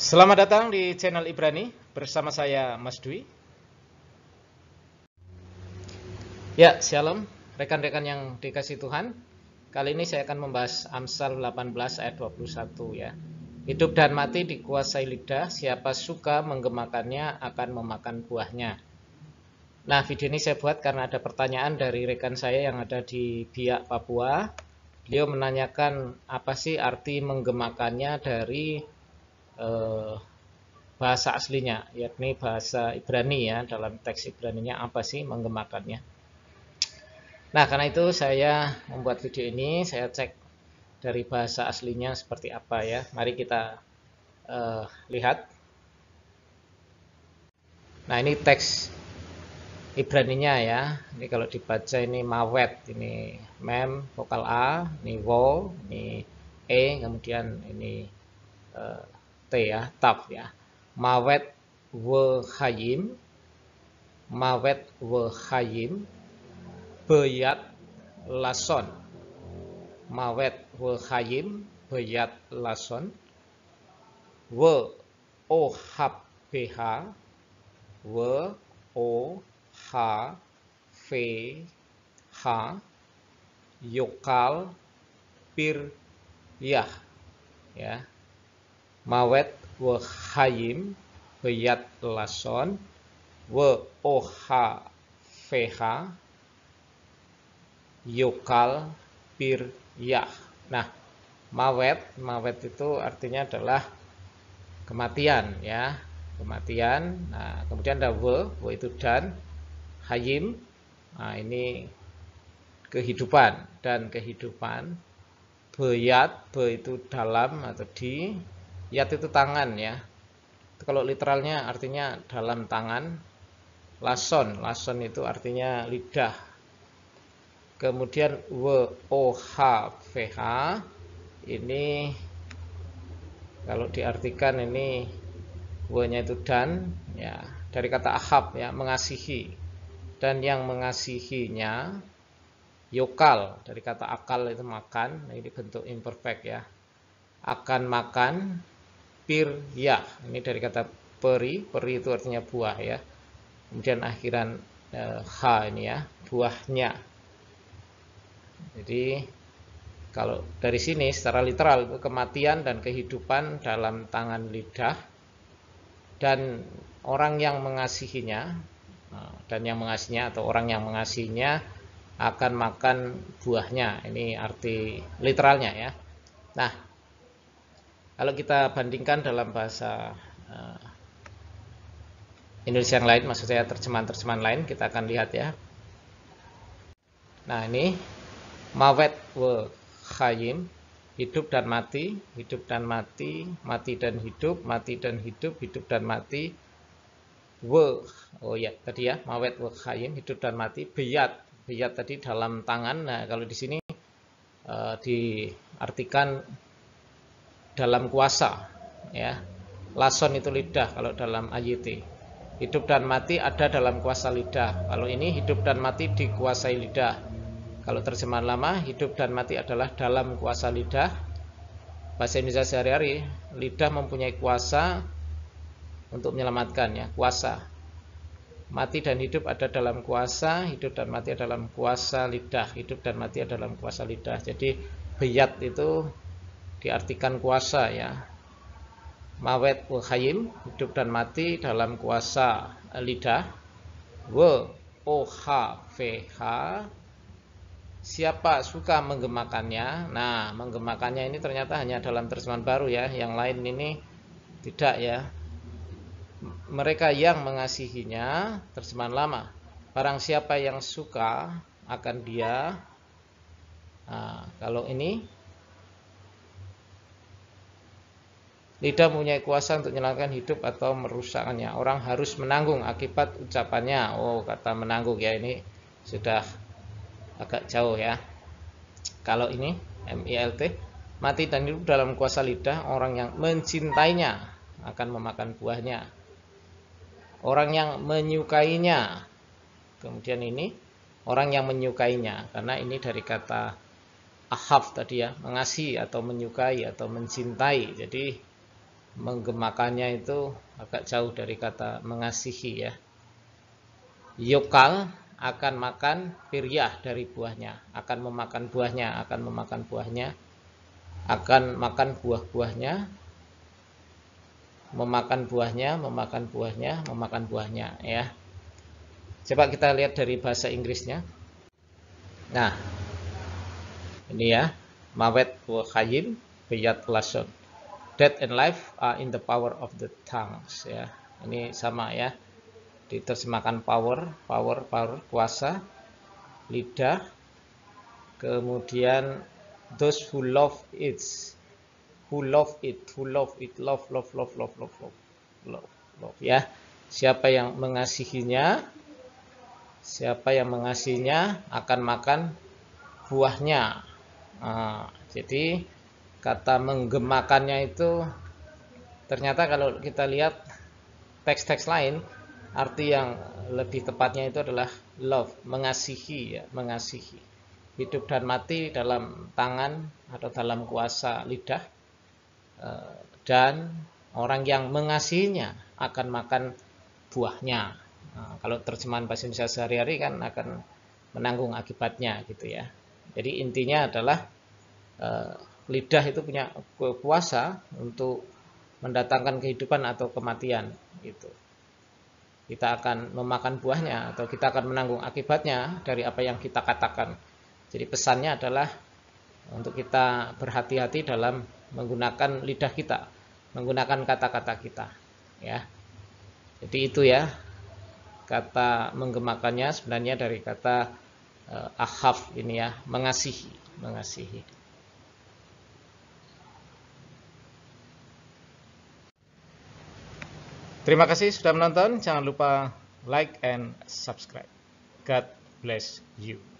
Selamat datang di channel Ibrani bersama saya Mas Dwi. Ya, shalom rekan-rekan yang dikasih Tuhan. Kali ini saya akan membahas Amsal 18 ayat 21 ya. Hidup dan mati dikuasai lidah, siapa suka menggemakannya akan memakan buahnya. Nah, video ini saya buat karena ada pertanyaan dari rekan saya yang ada di Biak, Papua. Beliau menanyakan apa sih arti menggemakannya dari eh, bahasa aslinya, yakni bahasa Ibrani ya, dalam teks Ibrani nya apa sih menggemakannya. Nah, karena itu saya membuat video ini, saya cek dari bahasa aslinya seperti apa ya. Mari kita eh, lihat. Nah, ini teks Ibrani nya ya. Ini kalau dibaca ini mawet, ini mem vokal a, ini wo, ini e, kemudian ini eh, T ya, tab ya. Mawet Wahayim, Mawet Wahayim, Beyat Lason. Mawet Wahayim, Beyat Lason. W O H P H W O H V H Yokal Pir Yah ya mawet wa hayim hayat lason wa oha feha yokal piryah nah mawet mawet itu artinya adalah kematian ya kematian nah kemudian ada wa wa itu dan hayim nah ini kehidupan dan kehidupan beyat be itu dalam atau di yat itu tangan ya itu kalau literalnya artinya dalam tangan lason lason itu artinya lidah kemudian w o h v h ini kalau diartikan ini w-nya itu dan ya dari kata ahab ya mengasihi dan yang mengasihinya yokal dari kata akal itu makan ini bentuk imperfect ya akan makan ya ini dari kata peri peri itu artinya buah ya kemudian akhiran eh, h ini ya buahnya jadi kalau dari sini secara literal itu kematian dan kehidupan dalam tangan lidah dan orang yang mengasihinya eh, dan yang mengasihinya atau orang yang mengasihinya akan makan buahnya ini arti literalnya ya nah kalau kita bandingkan dalam bahasa uh, Indonesia yang lain, maksud saya terjemahan-terjemahan lain, kita akan lihat ya. Nah ini mawet wa khayim hidup dan mati, hidup dan mati, mati dan hidup, mati dan hidup, hidup dan mati. wa, oh ya tadi ya, mawet wa khayim, hidup dan mati, biyat, biyat tadi dalam tangan. Nah kalau di sini uh, diartikan dalam kuasa ya lason itu lidah kalau dalam AYT, hidup dan mati ada dalam kuasa lidah kalau ini hidup dan mati dikuasai lidah kalau terjemahan lama hidup dan mati adalah dalam kuasa lidah bahasa Indonesia sehari-hari lidah mempunyai kuasa untuk menyelamatkan ya kuasa mati dan hidup ada dalam kuasa hidup dan mati ada dalam kuasa lidah hidup dan mati ada dalam kuasa lidah jadi biat itu diartikan kuasa ya mawet wa hidup dan mati dalam kuasa lidah wa o h v h siapa suka menggemakannya nah menggemakannya ini ternyata hanya dalam terjemahan baru ya yang lain ini tidak ya mereka yang mengasihinya terjemahan lama barang siapa yang suka akan dia nah, kalau ini Lidah punya kuasa untuk menyelamatkan hidup atau merusaknya. Orang harus menanggung akibat ucapannya. Oh, kata menanggung ya ini sudah agak jauh ya. Kalau ini MILT mati dan hidup dalam kuasa lidah orang yang mencintainya akan memakan buahnya. Orang yang menyukainya. Kemudian ini orang yang menyukainya karena ini dari kata ahaf tadi ya, mengasihi atau menyukai atau mencintai. Jadi menggemakannya itu agak jauh dari kata mengasihi ya. Yokal akan makan piriah dari buahnya, akan memakan buahnya, akan memakan buahnya, akan makan buah-buahnya, memakan buahnya, memakan buahnya, memakan buahnya ya. Coba kita lihat dari bahasa Inggrisnya. Nah, ini ya, mawet buah kayin, biyat lason death and life are in the power of the tongues ya ini sama ya diterjemahkan power power power kuasa lidah kemudian those who love it who love it who love it love love love love love love love, love ya siapa yang mengasihinya siapa yang mengasihinya akan makan buahnya nah, jadi kata menggemakannya itu ternyata kalau kita lihat teks-teks lain arti yang lebih tepatnya itu adalah love mengasihi ya mengasihi hidup dan mati dalam tangan atau dalam kuasa lidah eh, dan orang yang mengasihinya akan makan buahnya nah, kalau terjemahan bahasa Indonesia sehari-hari kan akan menanggung akibatnya gitu ya jadi intinya adalah eh, lidah itu punya kuasa untuk mendatangkan kehidupan atau kematian gitu. Kita akan memakan buahnya atau kita akan menanggung akibatnya dari apa yang kita katakan. Jadi pesannya adalah untuk kita berhati-hati dalam menggunakan lidah kita, menggunakan kata-kata kita, ya. Jadi itu ya kata menggemakannya sebenarnya dari kata uh, eh, ahaf ini ya, mengasihi, mengasihi. Terima kasih sudah menonton. Jangan lupa like and subscribe. God bless you.